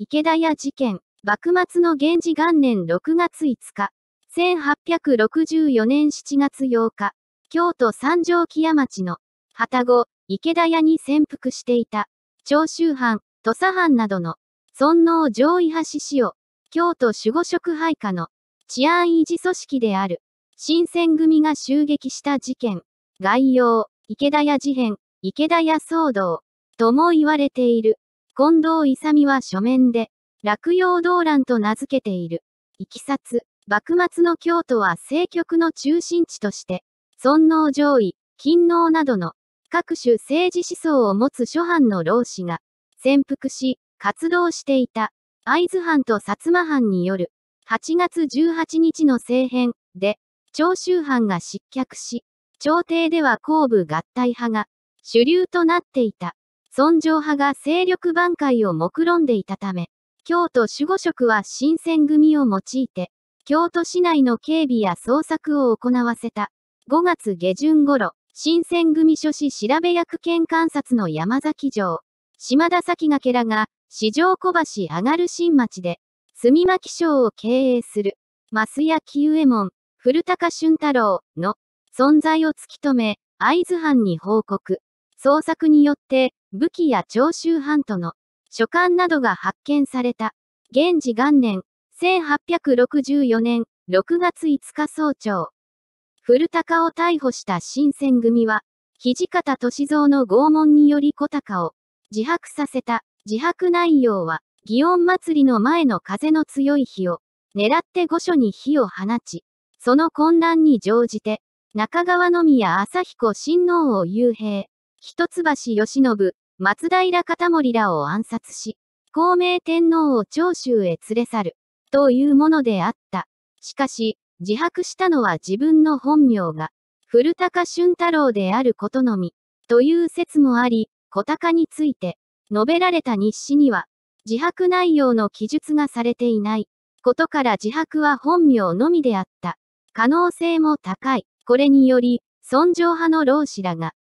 池田屋事件、幕末の源氏元年6月5日、1864年7月8日、京都三条木屋町の、旗子、池田屋に潜伏していた、長州藩、土佐藩などの、尊王上位派志士を、京都守護職配下の、治安維持組織である、新選組が襲撃した事件、概要、池田屋事変、池田屋騒動、とも言われている。近藤勇は書面で、落葉動乱と名付けている。いきさつ、幕末の京都は政局の中心地として、尊王攘夷、勤王などの各種政治思想を持つ諸藩の老子が潜伏し、活動していた会津藩と薩摩藩による8月18日の政変で長州藩が失脚し、朝廷では後部合体派が主流となっていた。尊上派が勢力挽回を目論んでいたため、京都守護職は新選組を用いて、京都市内の警備や捜索を行わせた。5月下旬頃、新選組書士調べ役兼監察の山崎城、島田崎がけらが、市場小橋上がる新町で、住巻省を経営する、増谷清右衛門、古高俊太郎の存在を突き止め、会津藩に報告。捜索によって、武器や長州藩との書簡などが発見された。現治元年、1864年6月5日早朝。古高を逮捕した新選組は、土方歳三の拷問により小高を自白させた。自白内容は、祇園祭りの前の風の強い日を、狙って御所に火を放ち、その混乱に乗じて、中川の宮朝彦親王を幽閉。一橋慶喜、松平片盛らを暗殺し、孔明天皇を長州へ連れ去る、というものであった。しかし、自白したのは自分の本名が、古高俊太郎であることのみ、という説もあり、小高について、述べられた日誌には、自白内容の記述がされていない、ことから自白は本名のみであった、可能性も高い。これにより、尊上派の老子らが、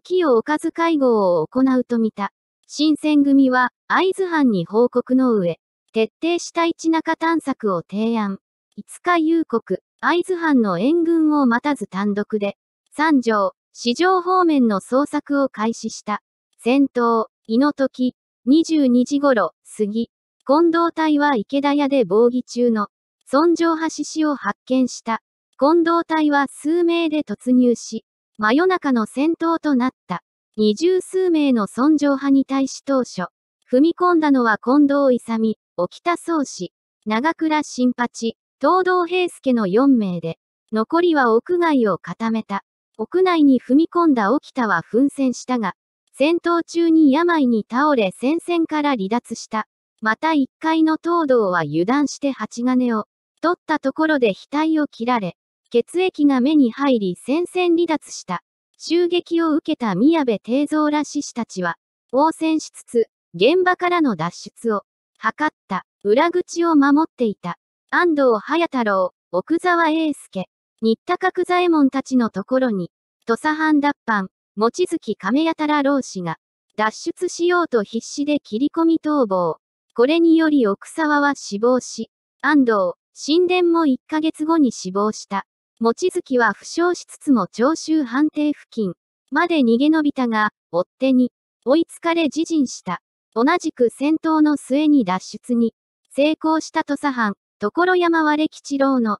時をおかず会合を行うと見た。新選組は、会津藩に報告の上、徹底した一中探索を提案。5日夕刻、会津藩の援軍を待たず単独で、三条、市場方面の捜索を開始した。戦闘、井の時、22時頃、ぎ、近藤隊は池田屋で防御中の、尊上橋氏を発見した。近藤隊は数名で突入し、真夜中の戦闘となった。二十数名の尊上派に対し当初、踏み込んだのは近藤勇、沖田総氏、長倉新八、東堂平介の4名で、残りは屋外を固めた。屋内に踏み込んだ沖田は奮戦したが、戦闘中に病に倒れ戦線から離脱した。また一階の東堂は油断して鉢金を取ったところで額を切られ、血液が目に入り戦線離脱した。襲撃を受けた宮部帝蔵ら志士たちは、応戦しつつ、現場からの脱出を図った。裏口を守っていた。安藤隼太郎、奥沢英介、新田角左衛門たちのところに、土佐藩脱藩、望月亀屋太郎氏が、脱出しようと必死で切り込み逃亡。これにより奥沢は死亡し、安藤、神殿も1ヶ月後に死亡した。望月は負傷しつつも長州判定付近まで逃げ延びたが、追っ手に追いつかれ自陣した。同じく戦闘の末に脱出に成功した土佐藩、所山割吉郎の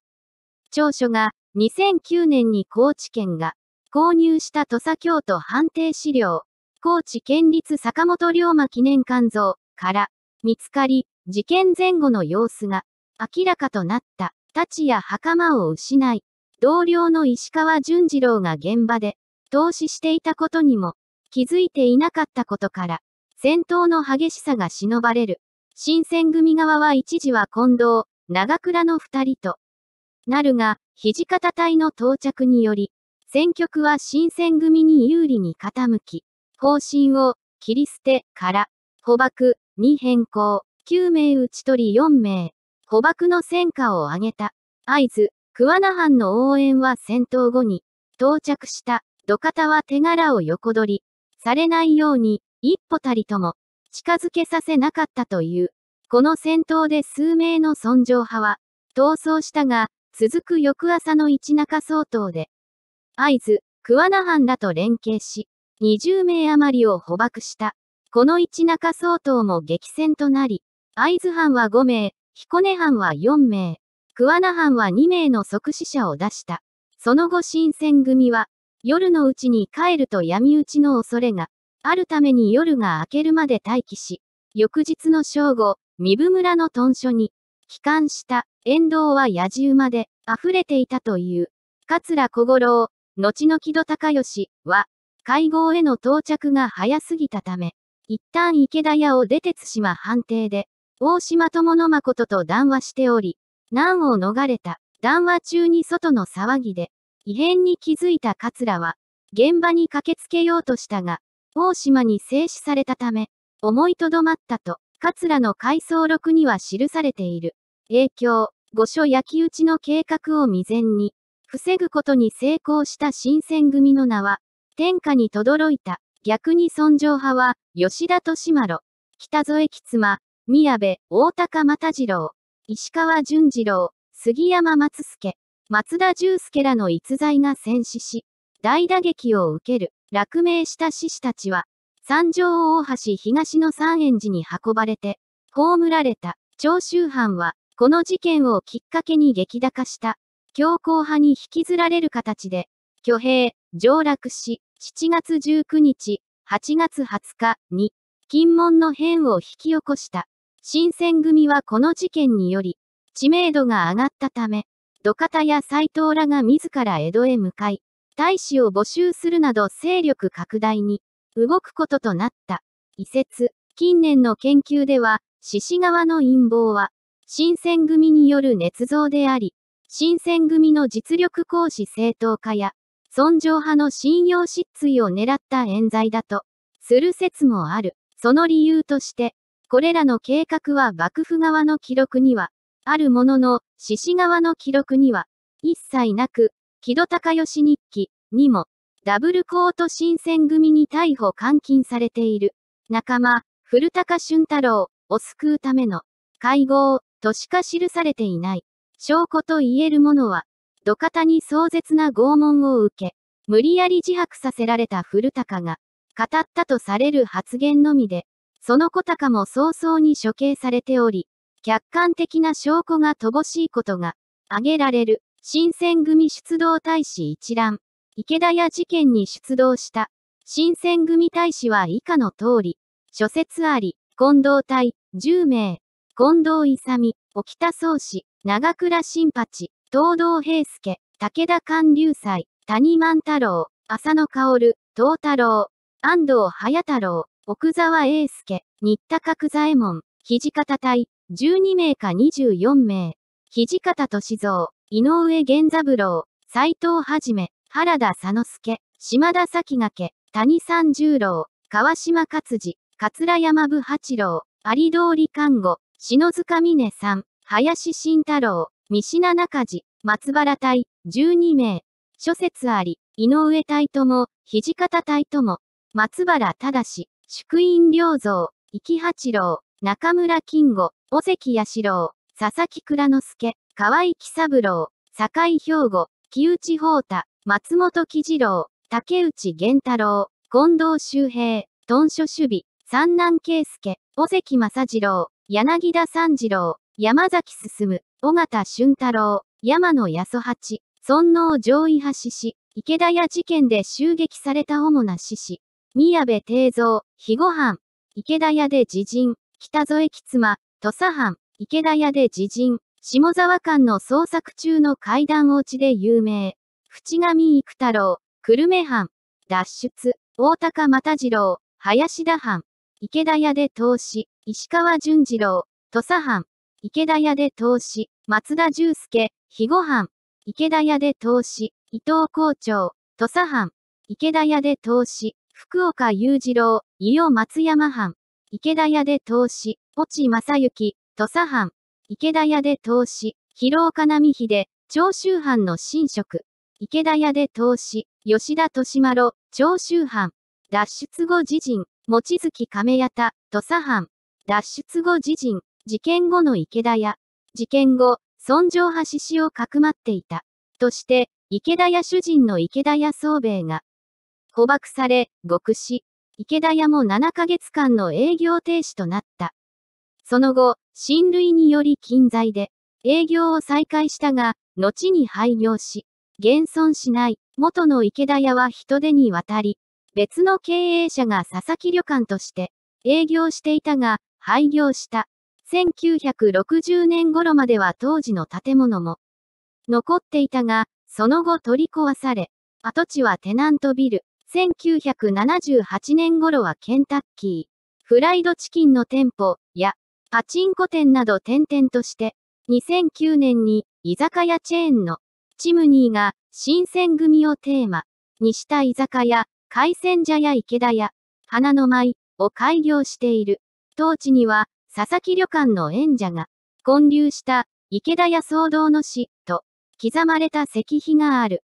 長所が2009年に高知県が購入した土佐京都判定資料、高知県立坂本龍馬記念館像から見つかり、事件前後の様子が明らかとなった。太刀や袴を失い、同僚の石川淳二郎が現場で、投資していたことにも、気づいていなかったことから、戦闘の激しさが忍ばれる。新選組側は一時は近藤、長倉の二人と、なるが、土方隊の到着により、戦局は新選組に有利に傾き、方針を、切り捨てから、捕獲に変更、9名打ち取り4名、捕獲の戦果を挙げた、合図、桑名藩の応援は戦闘後に、到着した土方は手柄を横取り、されないように、一歩たりとも、近づけさせなかったという。この戦闘で数名の尊上派は、逃走したが、続く翌朝の一中総統で、合図、桑名藩らと連携し、20名余りを捕獲した。この一中総統も激戦となり、合図藩は5名、彦根藩は4名、桑名藩は2名の即死者を出した。その後新選組は、夜のうちに帰ると闇討ちの恐れがあるために夜が明けるまで待機し、翌日の正午、三部村の屯所に、帰還した沿道は野じ馬で溢れていたという。桂小五郎、後の木戸隆義は、会合への到着が早すぎたため、一旦池田屋を出て津島判定で、大島友の誠と談話しており、難を逃れた。談話中に外の騒ぎで、異変に気づいた桂は、現場に駆けつけようとしたが、大島に制止されたため、思いとどまったと、桂の回想録には記されている。影響、御所焼き討ちの計画を未然に、防ぐことに成功した新選組の名は、天下に轟いた。逆に尊上派は、吉田利丸、北添吉妻、宮部、大高又次郎、石川淳二郎、杉山松助、松田重介らの逸材が戦死し、大打撃を受ける、落命した志士たちは、三条大橋東の三円寺に運ばれて、葬られた、長州藩は、この事件をきっかけに激高した、強硬派に引きずられる形で、挙兵、上落し、7月19日、8月20日に、金門の変を引き起こした。新選組はこの事件により、知名度が上がったため、土方や斎藤らが自ら江戸へ向かい、大使を募集するなど勢力拡大に動くこととなった。移説、近年の研究では、獅子側の陰謀は、新選組による捏造であり、新選組の実力行使正当化や、尊上派の信用失墜を狙った冤罪だと、する説もある。その理由として、これらの計画は幕府側の記録には、あるものの、獅子側の記録には、一切なく、木戸孝義日記にも、ダブルコート新選組に逮捕監禁されている、仲間、古高俊太郎を救うための、会合、としか記されていない。証拠と言えるものは、土方に壮絶な拷問を受け、無理やり自白させられた古高が、語ったとされる発言のみで、その子、高も早々に処刑されており、客観的な証拠が乏しいことが挙げられる。新選組出動大使一覧。池田屋事件に出動した。新選組大使は以下の通り。諸説あり、近藤隊、10名。近藤勇、沖田総司、長倉新八、東道平介、武田寛流斎、谷万太郎、浅野薫、東太郎、安藤隼太郎、奥沢英介、新田角左衛門、土方隊、12名か24名、土方歳三、井上源三郎、斎藤はじめ、原田佐之助、島田咲掛、谷三十郎、川島勝治、桂山部八郎、有通看護、篠塚峰さん、林慎太郎、三品中地、松原隊、12名、諸説あり、井上隊とも、土方隊とも、松原正、祝院良造、生八郎、中村金吾、尾関八郎、佐々木蔵之介、河合喜三郎、酒井兵庫、木内宝太、松本喜次郎、竹内源太郎、近藤周平、豚書守備、三男圭介、尾関正次郎、柳田三次郎、山崎進、尾形俊太郎、山野八十八、尊王上位派志士、池田屋事件で襲撃された主な志士、宮部定蔵、肥後藩、池田屋で自陣、北添吉妻、土佐藩、池田屋で自陣、下沢間の捜索中の階段落ちで有名、淵上育太郎、久留米藩、脱出、大高又次郎、林田藩、池田屋で投資、石川淳次郎、土佐藩、池田屋で投資、松田重介、肥後藩、池田屋で投資、伊藤校長、土佐藩、池田屋で投資、福岡雄二郎、伊予松山藩、池田屋で投資、越智正幸、土佐藩、池田屋で投資、広岡並秀、長州藩の神職、池田屋で投資、吉田利丸、長州藩、脱出後自陣、望月亀屋田、土佐藩、脱出後自陣、事件後の池田屋、事件後、尊上橋氏をかくまっていた。として、池田屋主人の池田屋総兵衛が、捕獲され、獄死。池田屋も7ヶ月間の営業停止となった。その後、親類により近在で、営業を再開したが、後に廃業し、現存しない、元の池田屋は人手に渡り、別の経営者が佐々木旅館として、営業していたが、廃業した。1960年頃までは当時の建物も、残っていたが、その後取り壊され、跡地はテナントビル、1978年頃はケンタッキー、フライドチキンの店舗やパチンコ店など転々として、2009年に居酒屋チェーンのチムニーが新選組をテーマにした居酒屋、海鮮茶屋池田屋、花の舞を開業している。当地には佐々木旅館の演者が建立した池田屋騒動の死と刻まれた石碑がある。